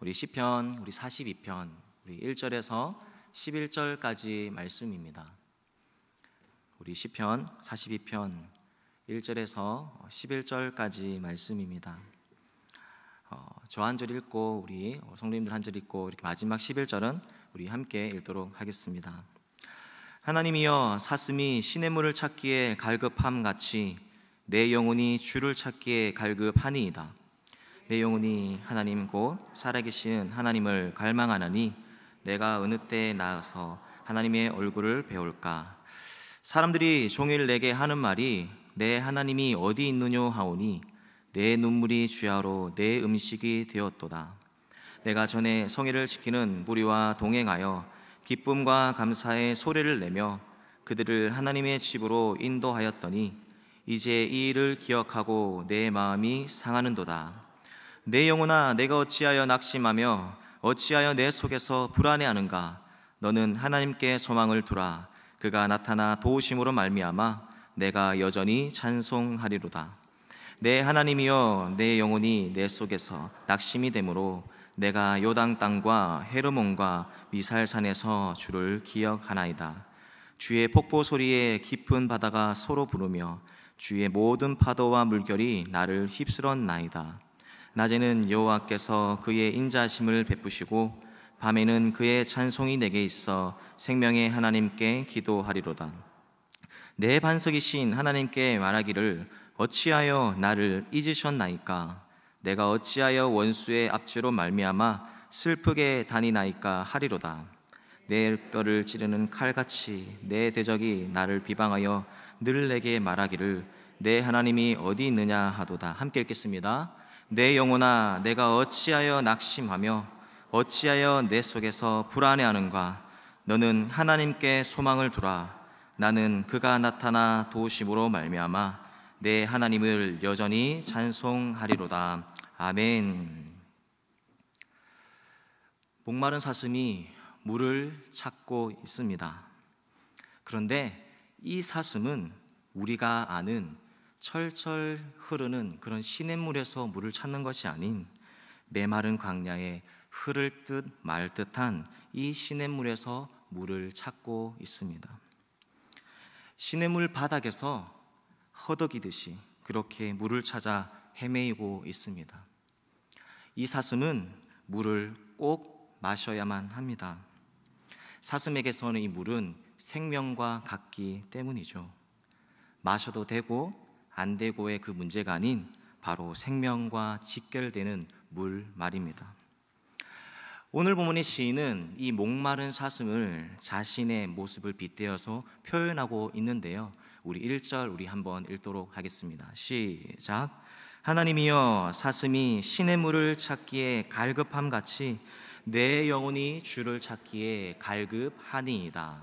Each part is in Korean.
우리 시편 우리 42편 우리 1절에서 11절까지 말씀입니다. 우리 시편 42편 1절에서 11절까지 말씀입니다. 어, 저한 절 읽고 우리 성도님들 한 절 읽고 이렇게 마지막 11절은 우리 함께 읽도록 하겠습니다. 하나님이여 사슴이 시냇 물을 찾기에 갈급함 같이 내 영혼이 주를 찾기에 갈급하니이다. 내 영혼이 하나님 곧 살아계신 하나님을 갈망하나니 내가 어느 때에 나아서 하나님의 얼굴을 배울까 사람들이 종일 내게 하는 말이 내 하나님이 어디 있느냐 하오니 내 눈물이 주야로 내 음식이 되었도다 내가 전에 성의를 지키는 무리와 동행하여 기쁨과 감사의 소리를 내며 그들을 하나님의 집으로 인도하였더니 이제 이 일을 기억하고 내 마음이 상하는도다. 내 영혼아 내가 어찌하여 낙심하며 어찌하여 내 속에서 불안해하는가 너는 하나님께 소망을 두라 그가 나타나 도우심으로 말미암아 내가 여전히 찬송하리로다 내 하나님이여 내 영혼이 내 속에서 낙심이 되므로 내가 요당 땅과 헤르몬과 미살산에서 주를 기억하나이다 주의 폭포 소리에 깊은 바다가 서로 부르며 주의 모든 파도와 물결이 나를 휩쓸었나이다 낮에는 여호와께서 그의 인자심을 베푸시고 밤에는 그의 찬송이 내게 있어 생명의 하나님께 기도하리로다. 내 반석이신 하나님께 말하기를 어찌하여 나를 잊으셨나이까? 내가 어찌하여 원수의 압제로 말미암아 슬프게 다니나이까 하리로다. 내 뼈를 찌르는 칼같이 내 대적이 나를 비방하여 늘 내게 말하기를 내 하나님이 어디 있느냐 하도다. 함께 읽겠습니다. 내 영혼아 내가 어찌하여 낙심하며 어찌하여 내 속에서 불안해하는가 너는 하나님께 소망을 두라 나는 그가 나타나 도우심으로 말미암아 내 하나님을 여전히 찬송하리로다 아멘 목마른 사슴이 물을 찾고 있습니다 그런데 이 사슴은 우리가 아는 철철 흐르는 그런 시냇물에서 물을 찾는 것이 아닌 메마른 광야에 흐를 듯 말 듯한 이 시냇물에서 물을 찾고 있습니다. 시냇물 바닥에서 허덕이듯이 그렇게 물을 찾아 헤매이고 있습니다. 이 사슴은 물을 꼭 마셔야만 합니다. 사슴에게서는 이 물은 생명과 같기 때문이죠. 마셔도 되고 안 되고의 그 문제가 아닌 바로 생명과 직결되는 물 말입니다. 오늘 본문의 시인은 이 목마른 사슴을 자신의 모습을 빗대어서 표현하고 있는데요. 우리 1절 우리 한번 읽도록 하겠습니다. 시작. 하나님이여 사슴이 신의 물을 찾기에 갈급함 같이 내 영혼이 주를 찾기에 갈급하니이다.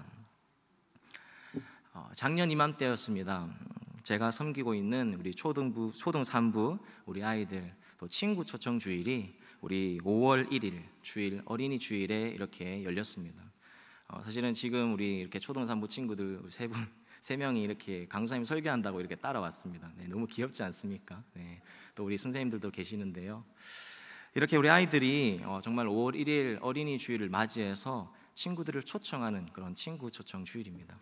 어, 작년 이맘때였습니다. 제가 섬기고 있는 우리 초등부, 초등산부 우리 아이들 또 친구 초청 주일이 우리 5월 1일 주일 어린이 주일에 이렇게 열렸습니다. 어, 사실은 지금 우리 이렇게 초등산부 친구들 세 분, 세 명이 이렇게 강사님 설교한다고 이렇게 따라왔습니다. 네, 너무 귀엽지 않습니까? 네, 또 우리 선생님들도 계시는데요. 이렇게 우리 아이들이 어, 정말 5월 1일 어린이 주일을 맞이해서 친구들을 초청하는 그런 친구 초청 주일입니다.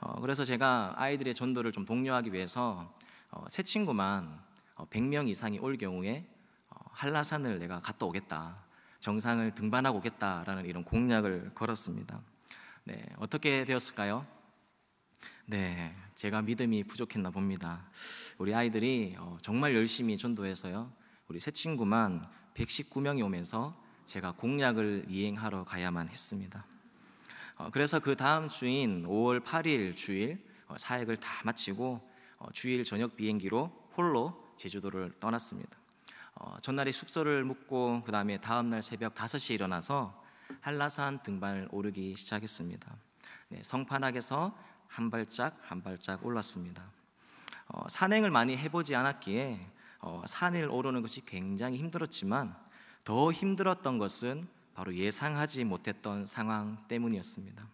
어, 그래서 제가 아이들의 전도를 좀 독려하기 위해서 어, 새 친구만 100명 어, 이상이 올 경우에 어, 한라산을 내가 갔다 오겠다. 정상을 등반하고 오겠다라는 이런 공약을 걸었습니다. 네, 어떻게 되었을까요? 네, 제가 믿음이 부족했나 봅니다. 우리 아이들이 어, 정말 열심히 전도해서요. 우리 새 친구만 119명이 오면서 제가 공약을 이행하러 가야만 했습니다. 어, 그래서 그 다음 주인 5월 8일 주일 어, 사역을 다 마치고 어, 주일 저녁 비행기로 홀로 제주도를 떠났습니다. 전날에 숙소를 묵고 그 다음에 다음 날 새벽 5시에 일어나서 한라산 등반을 오르기 시작했습니다. 네, 성판악에서 한 발짝 한 발짝 올랐습니다. 어, 산행을 많이 해보지 않았기에 어, 산을 오르는 것이 굉장히 힘들었지만 더 힘들었던 것은 바로 예상하지 못했던 상황 때문이었습니다.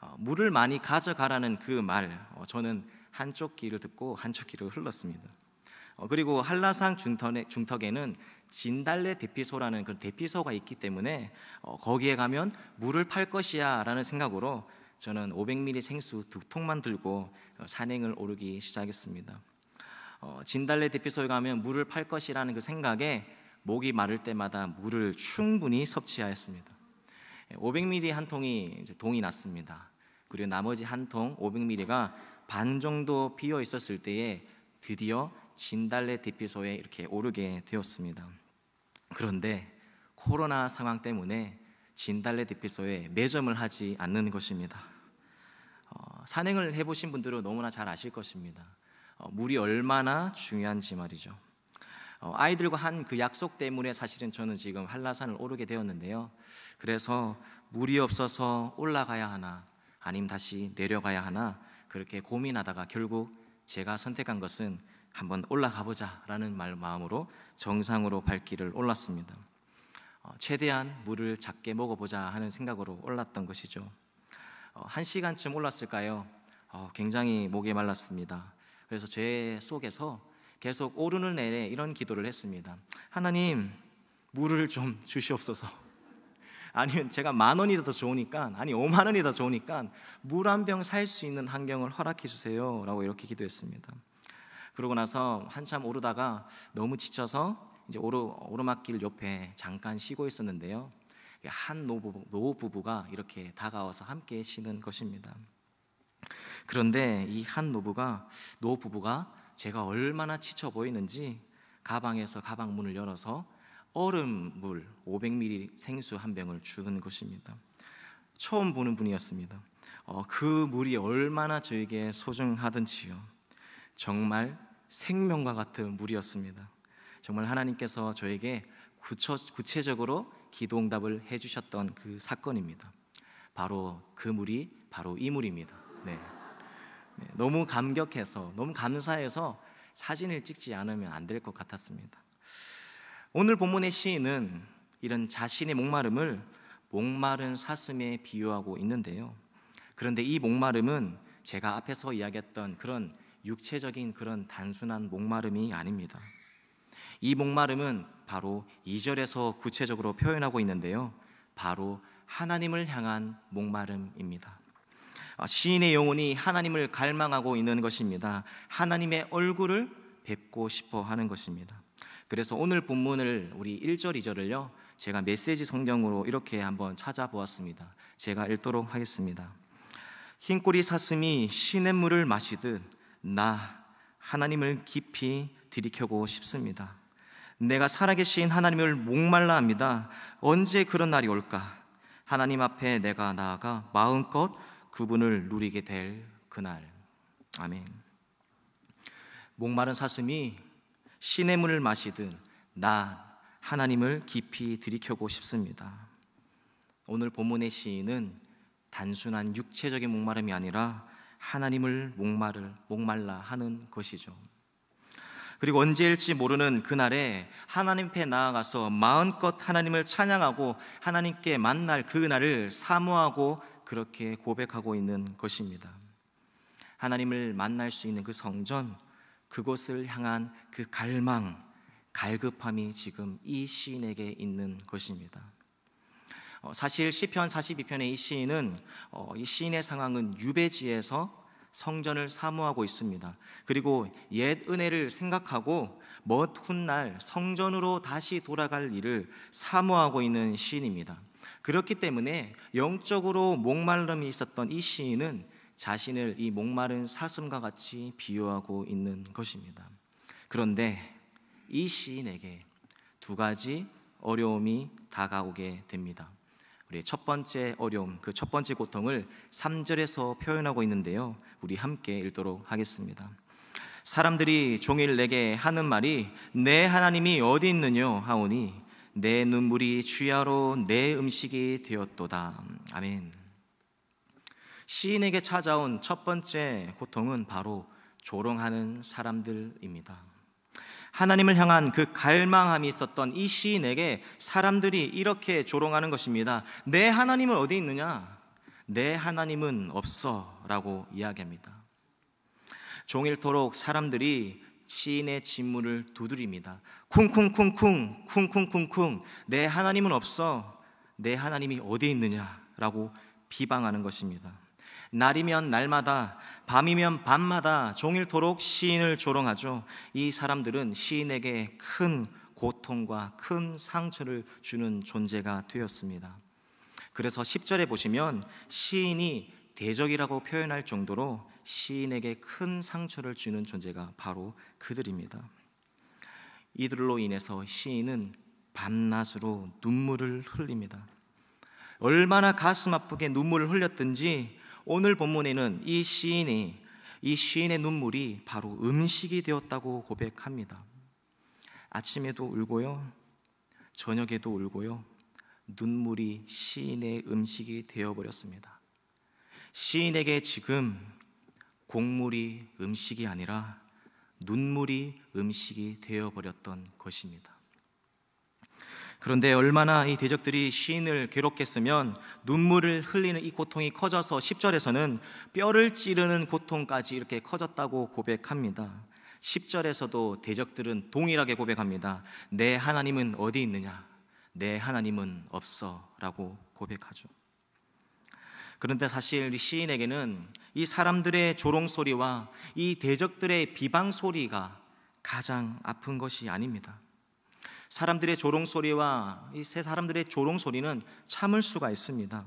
어, 물을 많이 가져가라는 그 말, 어, 저는 한쪽 귀를 듣고 한쪽 귀로 흘렀습니다. 어, 그리고 한라산 중턱에, 는 진달래 대피소라는 그 대피소가 있기 때문에 거기에 가면 물을 팔 것이야라는 생각으로 저는 500ml 생수 두 통만 들고 산행을 오르기 시작했습니다. 진달래 대피소에 가면 물을 팔 것이라는 그 생각에 목이 마를 때마다 물을 충분히 섭취하였습니다. 500ml 한 통이 동이 났습니다. 그리고 나머지 한 통 500ml가 반 정도 비어 있었을 때에 드디어 진달래 대피소에 이렇게 오르게 되었습니다. 그런데 코로나 상황 때문에 진달래 대피소에 매점을 하지 않는 것입니다. 어, 산행을 해보신 분들은 너무나 잘 아실 것입니다. 어, 물이 얼마나 중요한지 말이죠. 어, 아이들과 한 그 약속 때문에 사실은 저는 지금 한라산을 오르게 되었는데요. 그래서 물이 없어서 올라가야 하나, 아님 다시 내려가야 하나 그렇게 고민하다가 결국 제가 선택한 것은 한번 올라가 보자라는 말 마음으로 정상으로 발길을 올랐습니다. 어, 최대한 물을 작게 먹어보자 하는 생각으로 올랐던 것이죠. 어, 한 시간쯤 올랐을까요? 굉장히 목이 말랐습니다. 그래서 제 속에서 계속 오르는 내내 이런 기도를 했습니다. 하나님, 물을 좀 주시옵소서. 아니면 제가 만 원이 더 좋으니까, 아니 5만 원이 더 좋으니까 물 한 병 살 수 있는 환경을 허락해 주세요라고 이렇게 기도했습니다. 그러고 나서 한참 오르다가 너무 지쳐서 이제 오르, 오르막길 옆에 잠깐 쉬고 있었는데요. 한노부 노부부가 이렇게 다가와서 함께 쉬는 것입니다. 그런데 이 한 노부가 노부부가 제가 얼마나 지쳐 보이는지 가방에서 가방 문을 열어서 얼음물 500ml 생수 한 병을 주는 것입니다. 처음 보는 분이었습니다. 어, 그 물이 얼마나 저에게 소중하든지요. 정말 생명과 같은 물이었습니다. 정말 하나님께서 저에게 구처, 구체적으로 기도 응답을 해주셨던 그 사건입니다. 바로 그 물이 바로 이 물입니다. 네. 네, 너무 감격해서 너무 감사해서 사진을 찍지 않으면 안 될 것 같았습니다. 오늘 본문의 시인은 이런 자신의 목마름을 목마른 사슴에 비유하고 있는데요. 그런데 이 목마름은 제가 앞에서 이야기했던 그런 육체적인 그런 단순한 목마름이 아닙니다. 이 목마름은 바로 2절에서 구체적으로 표현하고 있는데요. 바로 하나님을 향한 목마름입니다. 아, 시인의 영혼이 하나님을 갈망하고 있는 것입니다. 하나님의 얼굴을 뵙고 싶어 하는 것입니다. 그래서 오늘 본문을 우리 1절 2절을요. 제가 메시지 성경으로 이렇게 한번 찾아보았습니다. 제가 읽도록 하겠습니다. 흰 꼬리 사슴이 시냇물을 마시듯 나 하나님을 깊이 들이켜고 싶습니다. 내가 살아계신 하나님을 목말라 합니다. 언제 그런 날이 올까? 하나님 앞에 내가 나아가 마음껏 그분을 누리게 될 그날. 아멘. 목마른 사슴이 시냇 물을 마시듯 나 하나님을 깊이 들이켜고 싶습니다. 오늘 본문의 시인은 단순한 육체적인 목마름이 아니라 하나님을 목마를 목말라 하는 것이죠. 그리고 언제일지 모르는 그날에 하나님 앞에 나아가서 마음껏 하나님을 찬양하고 하나님께 만날 그날을 사모하고 그렇게 고백하고 있는 것입니다. 하나님을 만날 수 있는 그 성전, 그곳을 향한 그 갈망, 갈급함이 지금 이 시인에게 있는 것입니다. 어, 사실 시편 42편의 이 시인은 어, 이 시인의 상황은 유배지에서 성전을 사모하고 있습니다. 그리고 옛 은혜를 생각하고 먼 훗날 성전으로 다시 돌아갈 일을 사모하고 있는 시인입니다. 그렇기 때문에 영적으로 목마름이 있었던 이 시인은 자신을 이 목마른 사슴과 같이 비유하고 있는 것입니다. 그런데 이 시인에게 두 가지 어려움이 다가오게 됩니다. 우리 첫 번째 어려움, 그 첫 번째 고통을 3절에서 표현하고 있는데요. 우리 함께 읽도록 하겠습니다. 사람들이 종일 내게 하는 말이 내 하나님이 어디 있느냐 하오니 내 눈물이 주야로 내 음식이 되었도다. 아멘. 시인에게 찾아온 첫 번째 고통은 바로 조롱하는 사람들입니다. 하나님을 향한 그 갈망함이 있었던 이 시인에게 사람들이 이렇게 조롱하는 것입니다. 내 하나님은 어디 있느냐? 내 하나님은 없어. 라고 이야기합니다. 종일토록 사람들이 시인의 진물을 두드립니다. 쿵쿵쿵쿵, 쿵쿵쿵쿵, 내 하나님은 없어. 내 하나님이 어디 있느냐라고 비방하는 것입니다. 날이면 날마다, 밤이면 밤마다 종일토록 시인을 조롱하죠. 이 사람들은 시인에게 큰 고통과 큰 상처를 주는 존재가 되었습니다. 그래서 10절에 보시면 시인이 대적이라고 표현할 정도로 시인에게 큰 상처를 주는 존재가 바로 그들입니다. 이들로 인해서 시인은 밤낮으로 눈물을 흘립니다. 얼마나 가슴 아프게 눈물을 흘렸든지 오늘 본문에는 이 시인이 이 시인의 눈물이 바로 음식이 되었다고 고백합니다. 아침에도 울고요. 저녁에도 울고요. 눈물이 시인의 음식이 되어 버렸습니다. 시인에게 지금 곡물이 음식이 아니라 눈물이 음식이 되어버렸던 것입니다. 그런데 얼마나 이 대적들이 시인을 괴롭겠으면 눈물을 흘리는 이 고통이 커져서 10절에서는 뼈를 찌르는 고통까지 이렇게 커졌다고 고백합니다. 10절에서도 대적들은 동일하게 고백합니다. 내 하나님은 어디 있느냐? 내 하나님은 없어 라고 고백하죠. 그런데 사실 이 시인에게는 이 사람들의 조롱 소리와 이 대적들의 비방 소리가 가장 아픈 것이 아닙니다. 사람들의 조롱 소리와 이 세 사람들의 조롱 소리는 참을 수가 있습니다.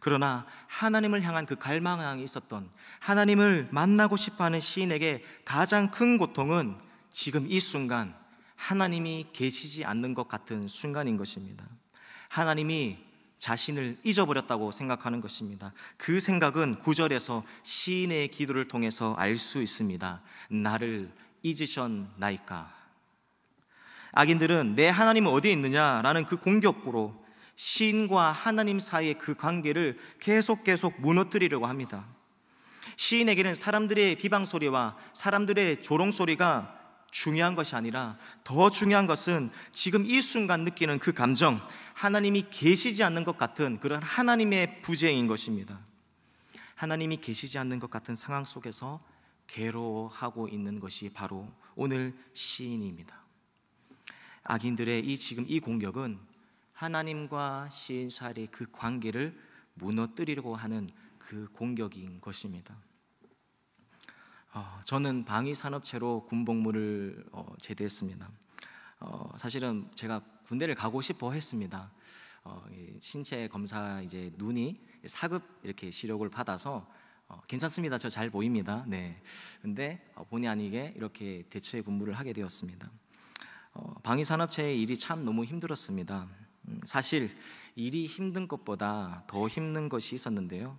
그러나 하나님을 향한 그 갈망이 있었던 하나님을 만나고 싶어하는 시인에게 가장 큰 고통은 지금 이 순간 하나님이 계시지 않는 것 같은 순간인 것입니다. 하나님이 자신을 잊어버렸다고 생각하는 것입니다. 그 생각은 구절에서 시인의 기도를 통해서 알 수 있습니다. 나를 잊으셨나이까. 악인들은 내 하나님은 어디에 있느냐라는 그 공격으로 시인과 하나님 사이의 그 관계를 계속 계속 무너뜨리려고 합니다. 시인에게는 사람들의 비방 소리와 사람들의 조롱 소리가 중요한 것이 아니라 더 중요한 것은 지금 이 순간 느끼는 그 감정, 하나님이 계시지 않는 것 같은 그런 하나님의 부재인 것입니다. 하나님이 계시지 않는 것 같은 상황 속에서 괴로워하고 있는 것이 바로 오늘 시인입니다. 악인들의 이 지금 이 공격은 하나님과 시인 사이의 그 관계를 무너뜨리려고 하는 그 공격인 것입니다. 어, 저는 방위산업체로 군복무를 어, 제대했습니다. 어, 사실은 제가 군대를 가고 싶어 했습니다. 신체 검사 이제 눈이 사급 이렇게 시력을 받아서 괜찮습니다. 저 잘 보입니다. 네. 근데 본의 아니게 이렇게 대체 근무를 하게 되었습니다. 방위산업체의 일이 참 너무 힘들었습니다. 음, 사실 일이 힘든 것보다 더 힘든 것이 있었는데요.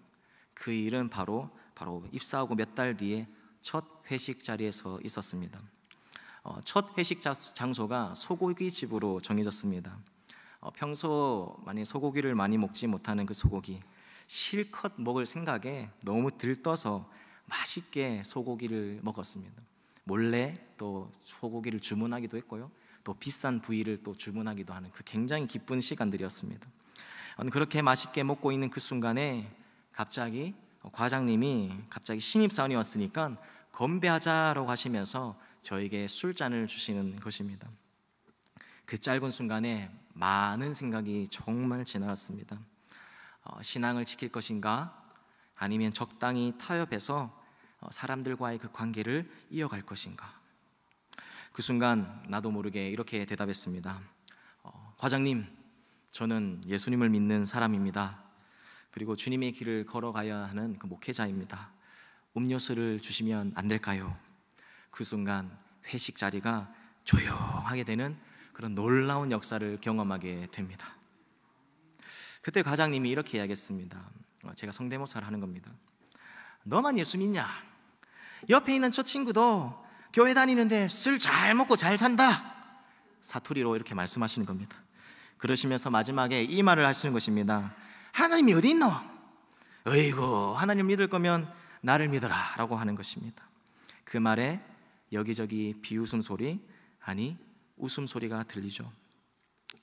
그 일은 바로 바로 입사하고 몇 달 뒤에 첫 회식 자리에서 있었습니다. 어, 첫 회식 장소가 소고기 집으로 정해졌습니다. 어, 평소 만약 소고기를 많이 먹지 못하는 그 소고기 실컷 먹을 생각에 너무 들떠서 맛있게 소고기를 먹었습니다. 몰래 또 소고기를 주문하기도 했고요. 또 비싼 부위를 또 주문하기도 하는 그 굉장히 기쁜 시간들이었습니다. 어, 그렇게 맛있게 먹고 있는 그 순간에 갑자기 어, 과장님이 갑자기 신입사원이왔으니까 건배하자라고 하시면서 저에게 술잔을 주시는 것입니다. 그 짧은 순간에 많은 생각이 정말 지나갔습니다. 어, 신앙을 지킬 것인가 아니면 적당히 타협해서 어, 사람들과의 그 관계를 이어갈 것인가. 그 순간 나도 모르게 이렇게 대답했습니다. 어, 과장님, 저는 예수님을 믿는 사람입니다. 그리고 주님의 길을 걸어가야 하는 그 목회자입니다. 음료수를 주시면 안 될까요? 그 순간 회식 자리가 조용하게 되는 그런 놀라운 역사를 경험하게 됩니다. 그때 과장님이 이렇게 이야기했습니다. 어, 제가 성대모사를 하는 겁니다. 너만 예수 믿냐? 옆에 있는 저 친구도 교회 다니는데 술 잘 먹고 잘 산다. 사투리로 이렇게 말씀하시는 겁니다. 그러시면서 마지막에 이 말을 하시는 것입니다. 하나님이 어디 있노? 어이구, 하나님 믿을 거면 나를 믿어라 라고 하는 것입니다. 그 말에 여기저기 비웃음 소리, 아니 웃음 소리가 들리죠.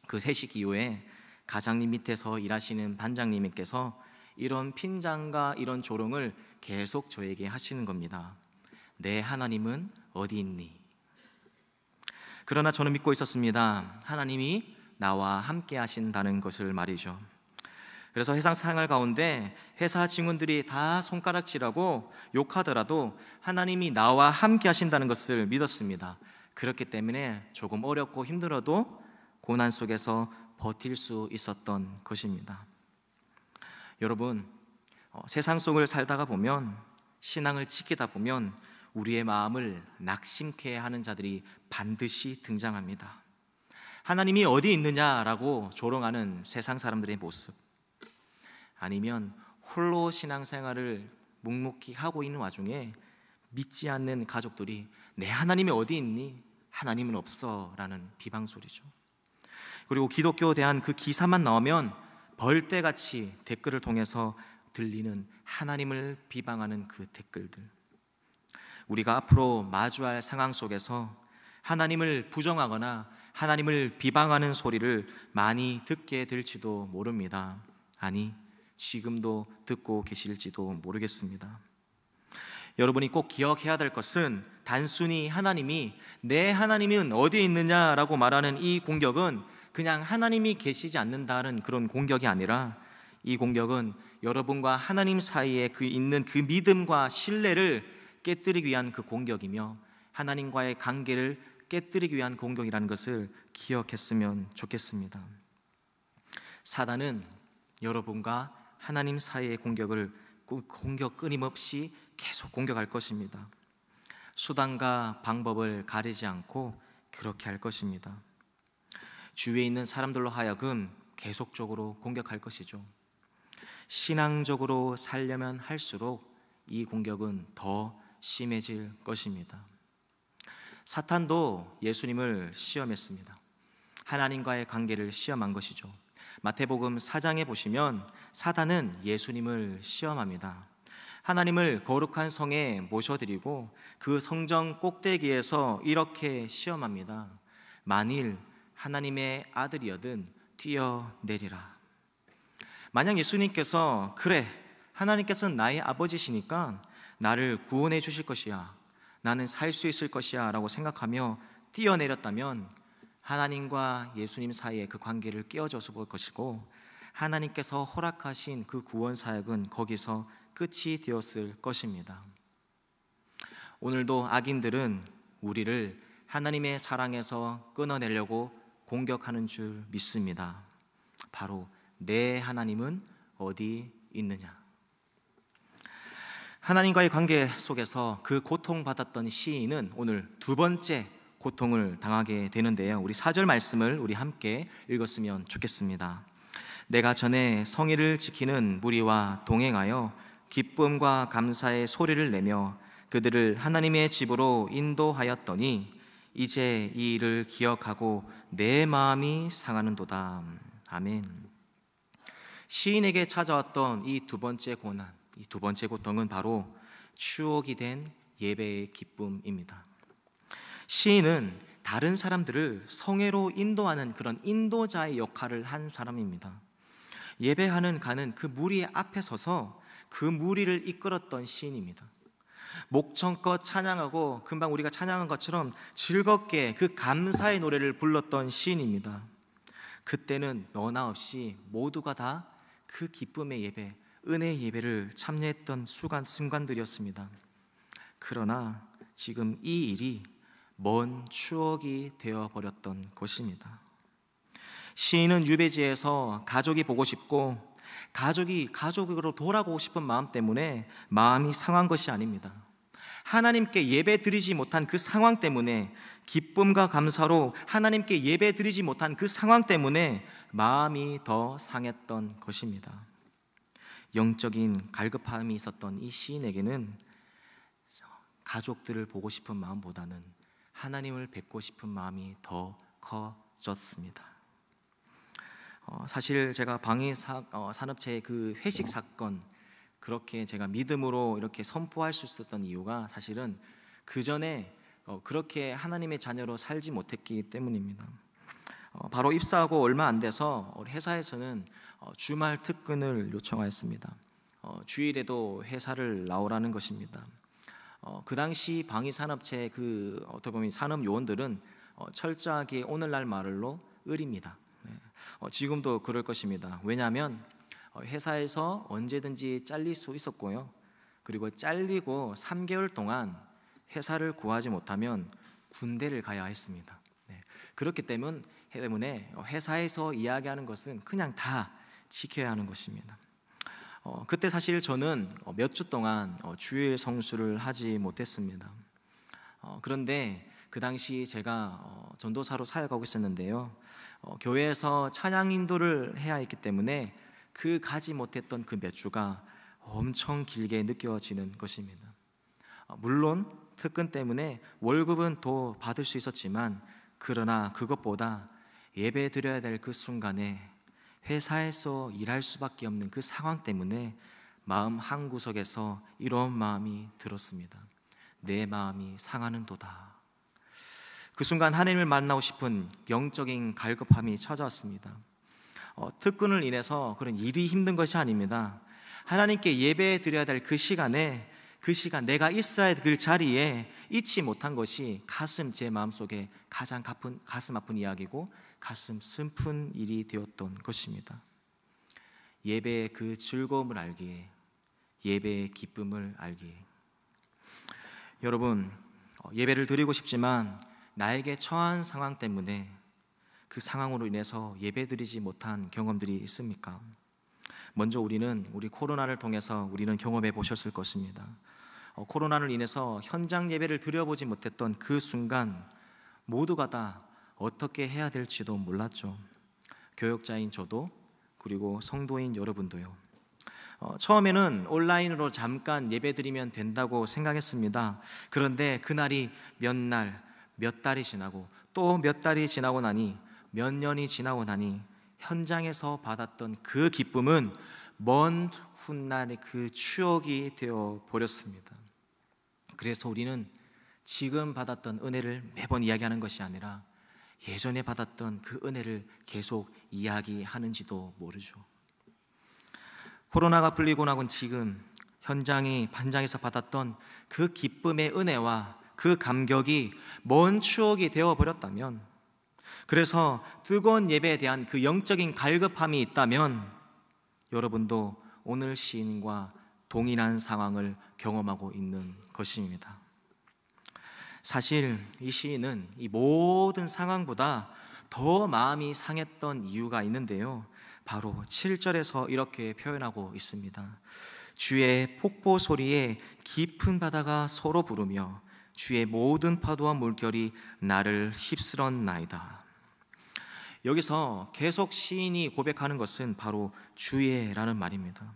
그 세식 이후에 가장님 밑에서 일하시는 반장님께서 이런 핀장과 이런 조롱을 계속 저에게 하시는 겁니다. 내 하나님은 어디 있니? 그러나 저는 믿고 있었습니다. 하나님이 나와 함께 하신다는 것을 말이죠. 그래서 회상 상을 가운데 회사 직원들이 다 손가락질하고 욕하더라도 하나님이 나와 함께 하신다는 것을 믿었습니다. 그렇기 때문에 조금 어렵고 힘들어도 고난 속에서 버틸 수 있었던 것입니다. 여러분, 어, 세상 속을 살다가 보면 신앙을 지키다 보면 우리의 마음을 낙심케 하는 자들이 반드시 등장합니다. 하나님이 어디 있느냐라고 조롱하는 세상 사람들의 모습. 아니면 홀로 신앙생활을 묵묵히 하고 있는 와중에 믿지 않는 가족들이 내 하나님이 어디 있니? 하나님은 없어라는 비방 소리죠. 그리고 기독교에 대한 그 기사만 나오면 벌떼같이 댓글을 통해서 들리는 하나님을 비방하는 그 댓글들. 우리가 앞으로 마주할 상황 속에서 하나님을 부정하거나 하나님을 비방하는 소리를 많이 듣게 될지도 모릅니다. 아니, 지금도 듣고 계실지도 모르겠습니다. 여러분이 꼭 기억해야 될 것은 단순히 하나님이 내 하나님은 어디에 있느냐라고 말하는 이 공격은 그냥 하나님이 계시지 않는다는 그런 공격이 아니라 이 공격은 여러분과 하나님 사이에 그 있는 그 믿음과 신뢰를 깨뜨리기 위한 그 공격이며 하나님과의 관계를 깨뜨리기 위한 공격이라는 것을 기억했으면 좋겠습니다. 사단은 여러분과 하나님 사이의 공격을 공격 끊임없이 계속 공격할 것입니다. 수단과 방법을 가리지 않고 그렇게 할 것입니다. 주위에 있는 사람들로 하여금 계속적으로 공격할 것이죠. 신앙적으로 살려면 할수록 이 공격은 더 심해질 것입니다. 사탄도 예수님을 시험했습니다. 하나님과의 관계를 시험한 것이죠. 마태복음 4장에 보시면 사단은 예수님을 시험합니다. 하나님을 거룩한 성에 모셔드리고 그 성전 꼭대기에서 이렇게 시험합니다. 만일 하나님의 아들이여든 뛰어내리라. 만약 예수님께서 그래 하나님께서는 나의 아버지시니까 나를 구원해 주실 것이야. 나는 살 수 있을 것이야 라고 생각하며 뛰어내렸다면 하나님과 예수님 사이에그 관계를 끼어져서 볼 것이고 하나님께서 허락하신 그 구원 사역은 거기서 끝이 되었을 것입니다. 오늘도 악인들은 우리를 하나님의 사랑에서 끊어내려고 공격하는 줄 믿습니다. 바로 내 하나님은 어디 있느냐. 하나님과의 관계 속에서 그 고통받았던 시인은 오늘 두 번째 고통을 당하게 되는데요. 우리 사절 말씀을 우리 함께 읽었으면 좋겠습니다. 내가 전에 성의를 지키는 무리와 동행하여 기쁨과 감사의 소리를 내며 그들을 하나님의 집으로 인도하였더니 이제 이 일을 기억하고 내 마음이 상하는도다. 아멘. 시인에게 찾아왔던 이 두 번째 고난, 이 두 번째 고통은 바로 추억이 된 예배의 기쁨입니다. 시인은 다른 사람들을 성회로 인도하는 그런 인도자의 역할을 한 사람입니다. 예배하는 가는 그 무리의 앞에 서서 그 무리를 이끌었던 시인입니다. 목청껏 찬양하고 금방 우리가 찬양한 것처럼 즐겁게 그 감사의 노래를 불렀던 시인입니다. 그때는 너나 없이 모두가 다 그 기쁨의 예배, 은혜의 예배를 참여했던 순간, 순간들이었습니다. 그러나 지금 이 일이 먼 추억이 되어 버렸던 곳입니다. 시인은 유배지에서 가족이 보고 싶고 가족이 가족으로 돌아가고 싶은 마음 때문에 마음이 상한 것이 아닙니다. 하나님께 예배 드리지 못한 그 상황 때문에 기쁨과 감사로 하나님께 예배 드리지 못한 그 상황 때문에 마음이 더 상했던 것입니다. 영적인 갈급함이 있었던 이 시인에게는 가족들을 보고 싶은 마음보다는 하나님을 뵙고 싶은 마음이 더 커졌습니다. 어, 사실 제가 방위 어, 산업체의 그 회식 사건 그렇게 제가 믿음으로 이렇게 선포할 수 있었던 이유가 사실은 그 전에 어, 그렇게 하나님의 자녀로 살지 못했기 때문입니다. 어, 바로 입사하고 얼마 안 돼서 회사에서는 어, 주말 특근을 요청하였습니다. 어, 주일에도 회사를 나오라는 것입니다. 어, 그 당시 방위 산업체 그 어떻게 보면 산업 요원들은 어, 철저하게 오늘날 말로 을입니다. 네. 어, 지금도 그럴 것입니다. 왜냐하면 어, 회사에서 언제든지 잘릴 수 있었고요. 그리고 잘리고 3개월 동안 회사를 구하지 못하면 군대를 가야 했습니다. 네. 그렇기 때문에 회사에서 이야기하는 것은 그냥 다 지켜야 하는 것입니다. 어, 그때 사실 저는 어, 몇주 동안 어, 주일 성수를 하지 못했습니다. 어, 그런데 그 당시 제가 어, 전도사로 사역하고 있었는데요. 어, 교회에서 찬양 인도를 해야 했기 때문에 그 가지 못했던 그 몇 주가 엄청 길게 느껴지는 것입니다. 물론 특근 때문에 월급은 더 받을 수 있었지만 그러나 그것보다 예배 드려야 될 그 순간에 회사에서 일할 수밖에 없는 그 상황 때문에 마음 한 구석에서 이런 마음이 들었습니다. 내 마음이 상하는도다. 그 순간 하나님을 만나고 싶은 영적인 갈급함이 찾아왔습니다. 어, 특근을 인해서 그런 일이 힘든 것이 아닙니다. 하나님께 예배 드려야 될 그 시간에 그 시간 내가 있어야 될 그 자리에 잊지 못한 것이 가슴 제 마음속에 가장 가픈, 가슴 아픈 이야기고 가슴 슬픈 일이 되었던 것입니다. 예배의 그 즐거움을 알기에 예배의 기쁨을 알기에 여러분 어, 예배를 드리고 싶지만 나에게 처한 상황 때문에 그 상황으로 인해서 예배드리지 못한 경험들이 있습니까? 먼저 우리는 우리 코로나를 통해서 우리는 경험해 보셨을 것입니다. 어, 코로나를 인해서 현장 예배를 드려보지 못했던 그 순간 모두가 다 어떻게 해야 될지도 몰랐죠. 교역자인 저도 그리고 성도인 여러분도요. 어, 처음에는 온라인으로 잠깐 예배드리면 된다고 생각했습니다. 그런데 그날이 몇 날, 몇 달이 지나고 또 몇 달이 지나고 나니 몇 년이 지나고 나니 현장에서 받았던 그 기쁨은 먼 훗날의 그 추억이 되어 버렸습니다. 그래서 우리는 지금 받았던 은혜를 매번 이야기하는 것이 아니라 예전에 받았던 그 은혜를 계속 이야기하는지도 모르죠. 코로나가 풀리고 나곤 지금 현장이 반장에서 받았던 그 기쁨의 은혜와 그 감격이 먼 추억이 되어 버렸다면 그래서 뜨거운 예배에 대한 그 영적인 갈급함이 있다면 여러분도 오늘 시인과 동일한 상황을 경험하고 있는 것입니다. 사실 이 시인은 이 모든 상황보다 더 마음이 상했던 이유가 있는데요. 바로 7절에서 이렇게 표현하고 있습니다. 주의 폭포 소리에 깊은 바다가 서로 부르며 주의 모든 파도와 물결이 나를 휩쓸었나이다. 여기서 계속 시인이 고백하는 것은 바로 주의라는 말입니다.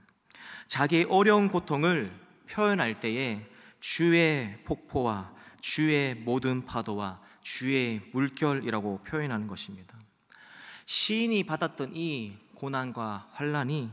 자기의 어려운 고통을 표현할 때에 주의 폭포와 주의 모든 파도와 주의 물결이라고 표현하는 것입니다. 시인이 받았던 이 고난과 환란이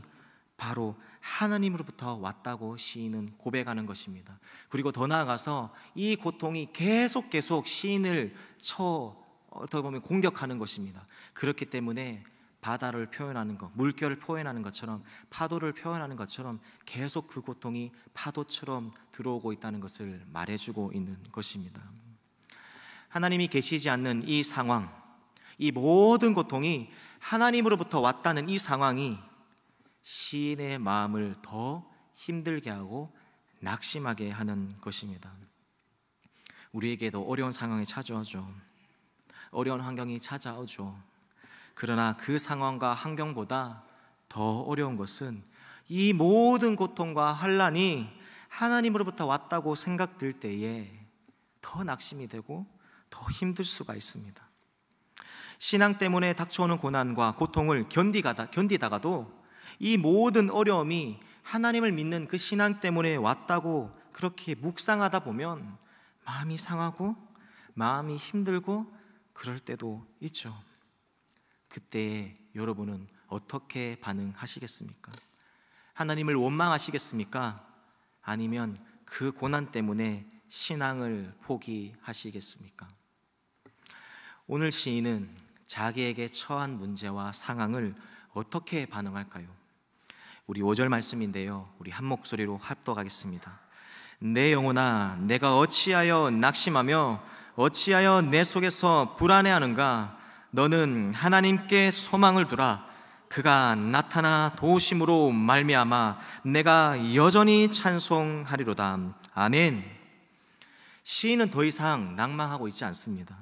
바로 하나님으로부터 왔다고 시인은 고백하는 것입니다. 그리고 더 나아가서 이 고통이 계속 계속 시인을 쳐 어떻게 보면 공격하는 것입니다. 그렇기 때문에 바다를 표현하는 것, 물결을 표현하는 것처럼 파도를 표현하는 것처럼 계속 그 고통이 파도처럼 들어오고 있다는 것을 말해주고 있는 것입니다. 하나님이 계시지 않는 이 상황, 이 모든 고통이 하나님으로부터 왔다는 이 상황이 시인의 마음을 더 힘들게 하고 낙심하게 하는 것입니다. 우리에게도 어려운 상황이 찾아오죠. 어려운 환경이 찾아오죠. 그러나 그 상황과 환경보다 더 어려운 것은 이 모든 고통과 환란이 하나님으로부터 왔다고 생각될 때에 더 낙심이 되고 더 힘들 수가 있습니다. 신앙 때문에 닥쳐오는 고난과 고통을 견디가다, 견디다가도 이 모든 어려움이 하나님을 믿는 그 신앙 때문에 왔다고 그렇게 묵상하다 보면 마음이 상하고 마음이 힘들고 그럴 때도 있죠. 그때 여러분은 어떻게 반응하시겠습니까? 하나님을 원망하시겠습니까? 아니면 그 고난 때문에 신앙을 포기하시겠습니까? 오늘 시인은 자기에게 처한 문제와 상황을 어떻게 반응할까요? 우리 5절 말씀인데요. 우리 한 목소리로 합독하겠습니다. 내 영혼아, 내가 어찌하여 낙심하며 어찌하여 내 속에서 불안해하는가? 너는 하나님께 소망을 두라 그가 나타나 도우심으로 말미암아 내가 여전히 찬송하리로다. 아멘. 시인은 더 이상 낭망하고 있지 않습니다.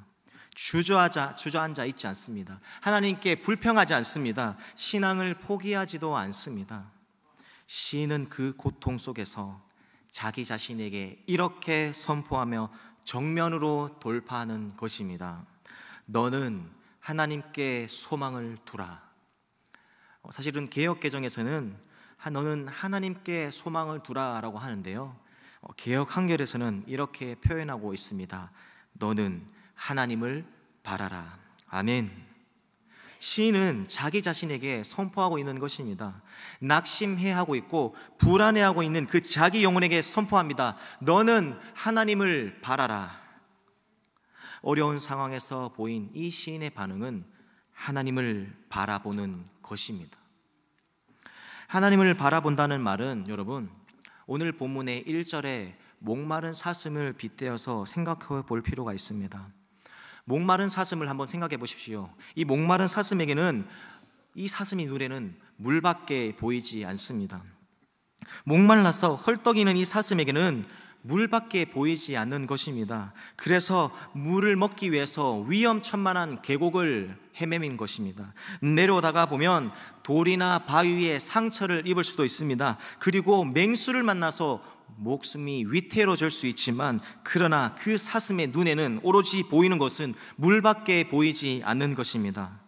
주저하자 주저앉아 있지 않습니다. 하나님께 불평하지 않습니다. 신앙을 포기하지도 않습니다. 시인은 그 고통 속에서 자기 자신에게 이렇게 선포하며 정면으로 돌파하는 것입니다. 너는 하나님께 소망을 두라. 어, 사실은 개혁 개정에서는 너는 하나님께 소망을 두라라고 하는데요. 어, 개혁 한결에서는 이렇게 표현하고 있습니다. 너는 하나님을 바라라. 아멘. 시인은 자기 자신에게 선포하고 있는 것입니다. 낙심해하고 있고 불안해하고 있는 그 자기 영혼에게 선포합니다. 너는 하나님을 바라라. 어려운 상황에서 보인 이 시인의 반응은 하나님을 바라보는 것입니다. 하나님을 바라본다는 말은 여러분 오늘 본문의 1절에 목마른 사슴을 빗대어서 생각해 볼 필요가 있습니다. 목마른 사슴을 한번 생각해 보십시오. 이 목마른 사슴에게는 이 사슴이 눈에는 물밖에 보이지 않습니다. 목말라서 헐떡이는 이 사슴에게는 물밖에 보이지 않는 것입니다. 그래서 물을 먹기 위해서 위험천만한 계곡을 헤매민 것입니다. 내려오다가 보면 돌이나 바위에 상처를 입을 수도 있습니다. 그리고 맹수를 만나서 목숨이 위태로워질 수 있지만 그러나 그 사슴의 눈에는 오로지 보이는 것은 물밖에 보이지 않는 것입니다.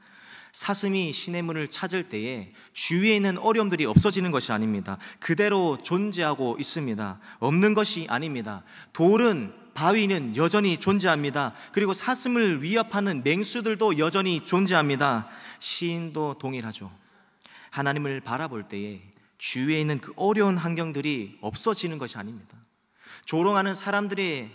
사슴이 시냇물을 찾을 때에 주위에 있는 어려움들이 없어지는 것이 아닙니다. 그대로 존재하고 있습니다. 없는 것이 아닙니다. 돌은 바위는 여전히 존재합니다. 그리고 사슴을 위협하는 맹수들도 여전히 존재합니다. 시인도 동일하죠. 하나님을 바라볼 때에 주위에 있는 그 어려운 환경들이 없어지는 것이 아닙니다. 조롱하는 사람들의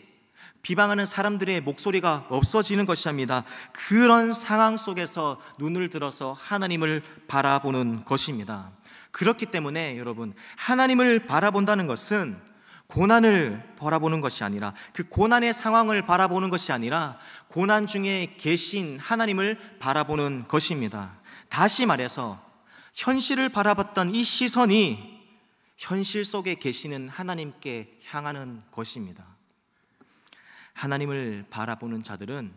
비방하는 사람들의 목소리가 없어지는 것이 합니다. 그런 상황 속에서 눈을 들어서 하나님을 바라보는 것입니다. 그렇기 때문에 여러분, 하나님을 바라본다는 것은 고난을 바라보는 것이 아니라 그 고난의 상황을 바라보는 것이 아니라 고난 중에 계신 하나님을 바라보는 것입니다. 다시 말해서 현실을 바라봤던 이 시선이 현실 속에 계시는 하나님께 향하는 것입니다. 하나님을 바라보는 자들은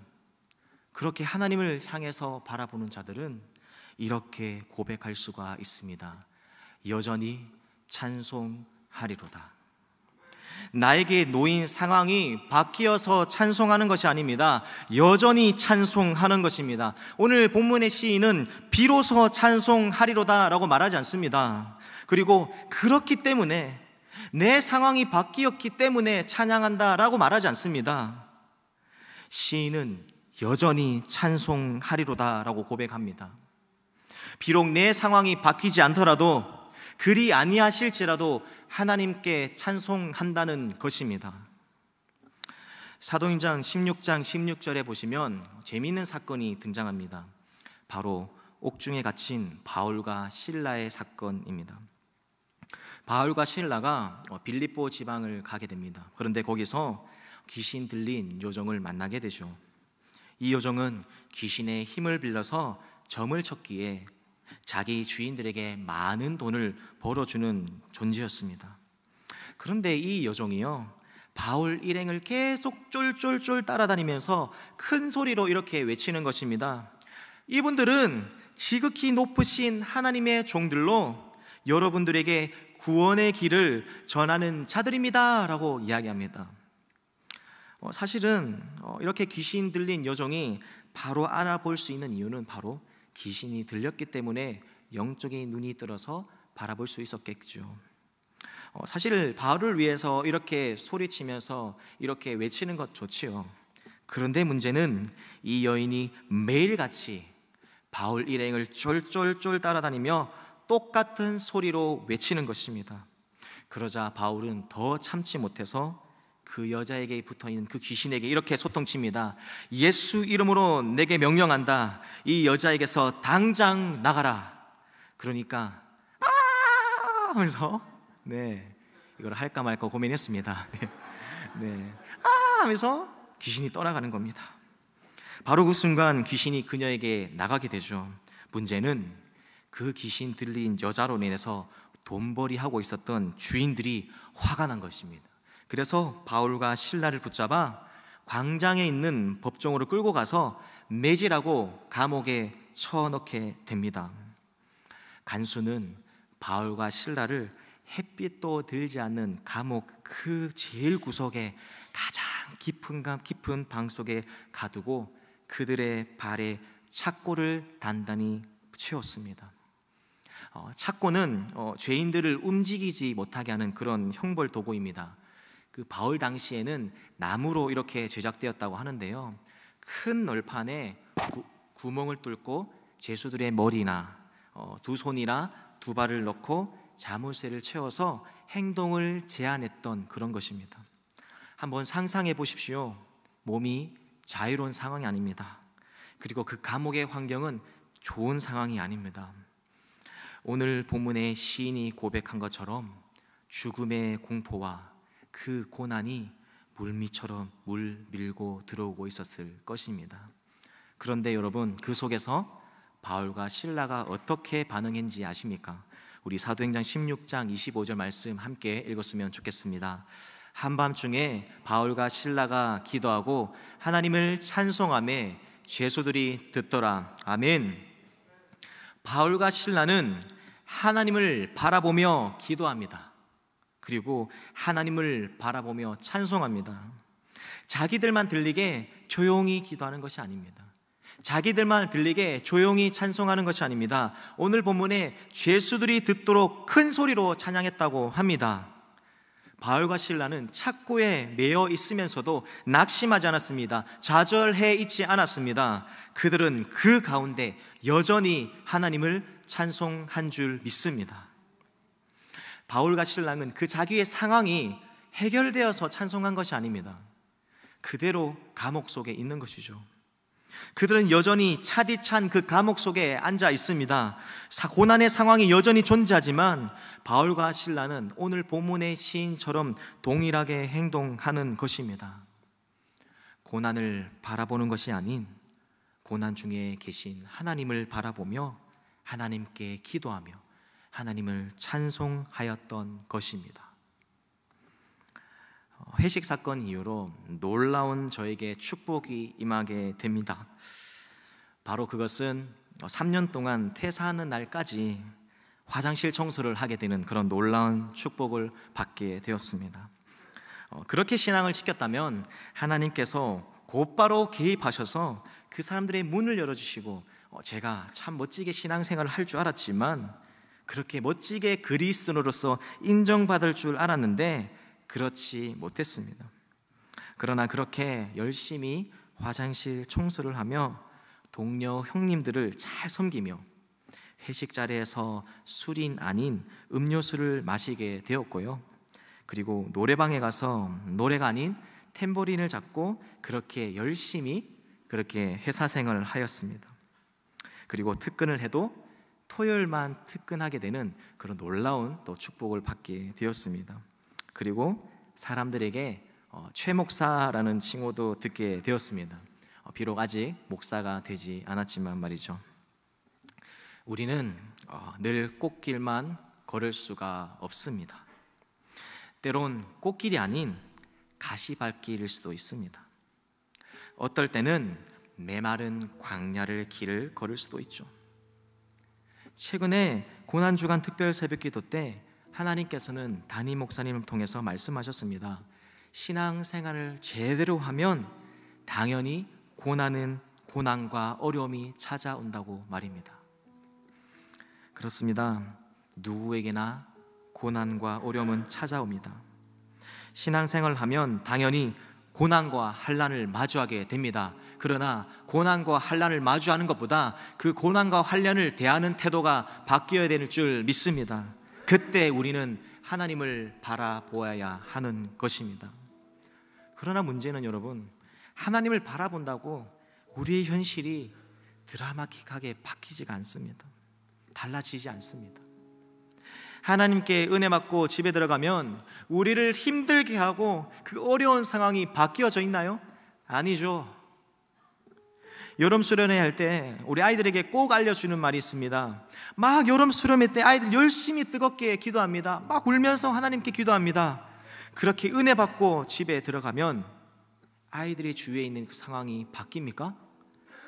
그렇게 하나님을 향해서 바라보는 자들은 이렇게 고백할 수가 있습니다. 여전히 찬송하리로다. 나에게 놓인 상황이 바뀌어서 찬송하는 것이 아닙니다. 여전히 찬송하는 것입니다. 오늘 본문의 시인은 비로소 찬송하리로다라고 말하지 않습니다. 그리고 그렇기 때문에 내 상황이 바뀌었기 때문에 찬양한다 라고 말하지 않습니다. 시인은 여전히 찬송하리로다 라고 고백합니다. 비록 내 상황이 바뀌지 않더라도 그리 아니하실지라도 하나님께 찬송한다는 것입니다. 사도행전 16장 16절에 보시면 재미있는 사건이 등장합니다. 바로 옥중에 갇힌 바울과 신라의 사건입니다. 바울과 신라가 어, 빌립보 지방을 가게 됩니다. 그런데 거기서 귀신 들린 요정을 만나게 되죠. 이 요정은 귀신의 힘을 빌려서 점을 쳤기에 자기 주인들에게 많은 돈을 벌어주는 존재였습니다. 그런데 이 여정이요. 바울 일행을 계속 쫄쫄쫄 따라다니면서 큰 소리로 이렇게 외치는 것입니다. 이분들은 지극히 높으신 하나님의 종들로 여러분들에게 구원의 길을 전하는 차들입니다 라고 이야기합니다. 어, 사실은 어, 이렇게 귀신 들린 여정이 바로 알아볼 수 있는 이유는 바로 귀신이 들렸기 때문에 영적인 눈이 들어서 바라볼 수 있었겠죠. 어, 사실 바울을 위해서 이렇게 소리치면서 이렇게 외치는 것 좋지요. 그런데 문제는 이 여인이 매일같이 바울 일행을 쫄쫄쫄 따라다니며 똑같은 소리로 외치는 것입니다. 그러자 바울은 더 참지 못해서 그 여자에게 붙어 있는 그 귀신에게 이렇게 소통칩니다. 예수 이름으로 내게 명령한다. 이 여자에게서 당장 나가라. 그러니까 아 하면서 네 이걸 할까 말까 고민했습니다. 네. 네, 아 하면서 귀신이 떠나가는 겁니다. 바로 그 순간 귀신이 그녀에게 나가게 되죠. 문제는 그 귀신 들린 여자로 인해서 돈벌이 하고 있었던 주인들이 화가 난 것입니다. 그래서 바울과 신라를 붙잡아 광장에 있는 법정으로 끌고 가서 매질하고 감옥에 처넣게 됩니다. 간수는 바울과 신라를 햇빛도 들지 않는 감옥 그 제일 구석에 가장 깊은 감 깊은 방 속에 가두고 그들의 발에 착고를 단단히 채웠습니다. 착고는 어, 어, 죄인들을 움직이지 못하게 하는 그런 형벌 도구입니다. 그 바울 당시에는 나무로 이렇게 제작되었다고 하는데요. 큰 널판에 구, 멍을 뚫고 제수들의 머리나 어, 두 손이나 두 발을 넣고 자물쇠를 채워서 행동을 제한했던 그런 것입니다. 한번 상상해 보십시오. 몸이 자유로운 상황이 아닙니다. 그리고 그 감옥의 환경은 좋은 상황이 아닙니다. 오늘 본문의 시인이 고백한 것처럼 죽음의 공포와 그 고난이 물미처럼 물 밀고 들어오고 있었을 것입니다. 그런데 여러분 그 속에서 바울과 신라가 어떻게 반응했는지 아십니까? 우리 사도행전 16장 25절 말씀 함께 읽었으면 좋겠습니다. 한밤중에 바울과 신라가 기도하고 하나님을 찬송함에 죄수들이 듣더라. 아멘. 바울과 신라는 하나님을 바라보며 기도합니다. 그리고 하나님을 바라보며 찬송합니다. 자기들만 들리게 조용히 기도하는 것이 아닙니다. 자기들만 들리게 조용히 찬송하는 것이 아닙니다. 오늘 본문에 죄수들이 듣도록 큰 소리로 찬양했다고 합니다. 바울과 신라는 착고에 매여 있으면서도 낙심하지 않았습니다. 좌절해 있지 않았습니다. 그들은 그 가운데 여전히 하나님을 찬송한 줄 믿습니다. 바울과 신랑은 그 자기의 상황이 해결되어서 찬송한 것이 아닙니다. 그대로 감옥 속에 있는 것이죠. 그들은 여전히 차디찬 그 감옥 속에 앉아 있습니다. 고난의 상황이 여전히 존재하지만 바울과 신라는 오늘 본문의 시인처럼 동일하게 행동하는 것입니다. 고난을 바라보는 것이 아닌 고난 중에 계신 하나님을 바라보며 하나님께 기도하며 하나님을 찬송하였던 것입니다. 회식 사건 이후로 놀라운 저에게 축복이 임하게 됩니다. 바로 그것은 3년 동안 퇴사하는 날까지 화장실 청소를 하게 되는 그런 놀라운 축복을 받게 되었습니다. 어, 그렇게 신앙을 지켰다면 하나님께서 곧바로 개입하셔서 그 사람들의 문을 열어주시고 어, 제가 참 멋지게 신앙생활을 할 줄 알았지만 그렇게 멋지게 그리스도로서 인정받을 줄 알았는데 그렇지 못했습니다. 그러나 그렇게 열심히 화장실 청소를 하며 동료 형님들을 잘 섬기며 회식 자리에서 술인 아닌 음료수를 마시게 되었고요. 그리고 노래방에 가서 노래가 아닌 탬버린을 잡고 그렇게 열심히 그렇게 회사 생활을 하였습니다. 그리고 특근을 해도 토요일만 특근하게 되는 그런 놀라운 또 축복을 받게 되었습니다. 그리고 사람들에게 어, 최 목사라는 칭호도 듣게 되었습니다. 어, 비록 아직 목사가 되지 않았지만 말이죠. 우리는 어, 늘 꽃길만 걸을 수가 없습니다. 때론 꽃길이 아닌 가시발길일 수도 있습니다. 어떨 때는 메마른 광야를 길을 걸을 수도 있죠. 최근에 고난 주간 특별 새벽기도 때 하나님께서는 단임 목사님을 통해서 말씀하셨습니다. 신앙 생활을 제대로 하면 당연히 고난은 고난과 어려움이 찾아온다고 말입니다. 그렇습니다. 누구에게나 고난과 어려움은 찾아옵니다. 신앙생활을 하면 당연히 고난과 한란을 마주하게 됩니다. 그러나 고난과 환란을 마주하는 것보다 그 고난과 환란을 대하는 태도가 바뀌어야 될 줄 믿습니다. 그때 우리는 하나님을 바라보아야 하는 것입니다. 그러나 문제는 여러분, 하나님을 바라본다고 우리의 현실이 드라마틱하게 바뀌지가 않습니다. 달라지지 않습니다. 하나님께 은혜 받고 집에 들어가면 우리를 힘들게 하고 그 어려운 상황이 바뀌어져 있나요? 아니죠. 여름 수련회 할 때 우리 아이들에게 꼭 알려주는 말이 있습니다. 막 여름 수련회 때 아이들 열심히 뜨겁게 기도합니다. 막 울면서 하나님께 기도합니다. 그렇게 은혜 받고 집에 들어가면 아이들이 주위에 있는 그 상황이 바뀝니까?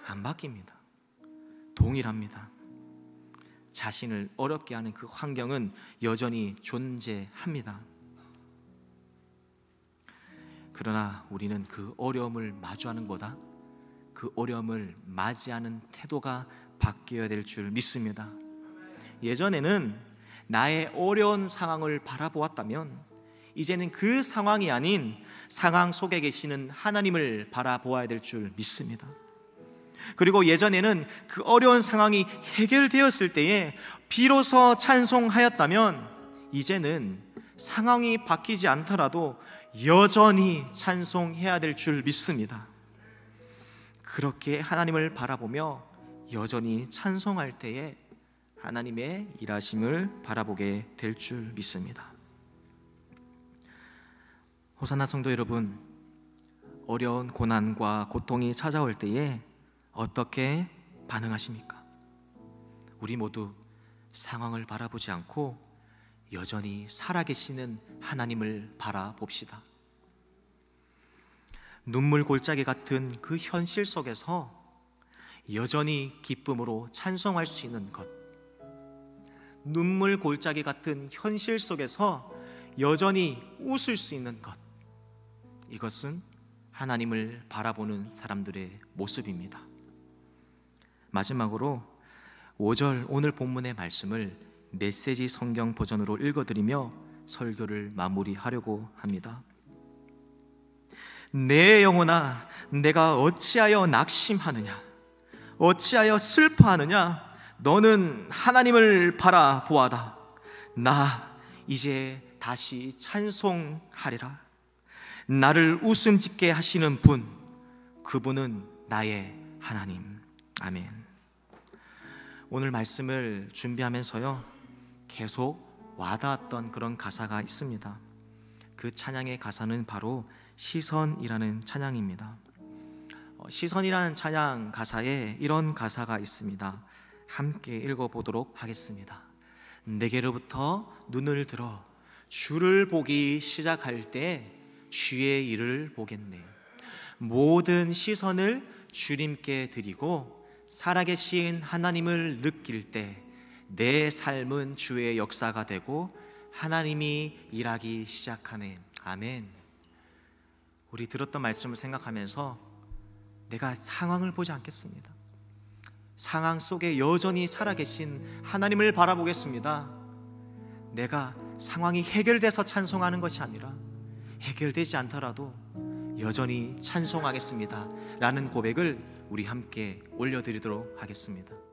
안 바뀝니다. 동일합니다. 자신을 어렵게 하는 그 환경은 여전히 존재합니다. 그러나 우리는 그 어려움을 마주하는 보다 그 어려움을 맞이하는 태도가 바뀌어야 될 줄 믿습니다. 예전에는 나의 어려운 상황을 바라보았다면 이제는 그 상황이 아닌 상황 속에 계시는 하나님을 바라보아야 될 줄 믿습니다. 그리고 예전에는 그 어려운 상황이 해결되었을 때에 비로소 찬송하였다면 이제는 상황이 바뀌지 않더라도 여전히 찬송해야 될 줄 믿습니다. 그렇게 하나님을 바라보며 여전히 찬송할 때에 하나님의 일하심을 바라보게 될 줄 믿습니다. 호사나 성도 여러분, 어려운 고난과 고통이 찾아올 때에 어떻게 반응하십니까? 우리 모두 상황을 바라보지 않고 여전히 살아계시는 하나님을 바라봅시다. 눈물 골짜기 같은 그 현실 속에서 여전히 기쁨으로 찬송할 수 있는 것. 눈물 골짜기 같은 현실 속에서 여전히 웃을 수 있는 것. 이것은 하나님을 바라보는 사람들의 모습입니다. 마지막으로 5절 오늘 본문의 말씀을 메시지 성경 버전으로 읽어드리며 설교를 마무리하려고 합니다. 내 영혼아 내가 어찌하여 낙심하느냐 어찌하여 슬퍼하느냐 너는 하나님을 바라보아다 나 이제 다시 찬송하리라 나를 웃음 짓게 하시는 분 그분은 나의 하나님 아멘 오늘 말씀을 준비하면서요 계속 와닿았던 그런 가사가 있습니다 그 찬양의 가사는 바로 시선이라는 찬양입니다. 어, 시선이라는 찬양 가사에 이런 가사가 있습니다. 함께 읽어보도록 하겠습니다. 내게로부터 눈을 들어 주를 보기 시작할 때 주의 일을 보겠네. 모든 시선을 주님께 드리고 살아계신 하나님을 느낄 때 내 삶은 주의 역사가 되고 하나님이 일하기 시작하네. 아멘. 우리 들었던 말씀을 생각하면서 내가 상황을 보지 않겠습니다. 상황 속에 여전히 살아계신 하나님을 바라보겠습니다. 내가 상황이 해결돼서 찬송하는 것이 아니라 해결되지 않더라도 여전히 찬송하겠습니다. 라는 고백을 우리 함께 올려드리도록 하겠습니다.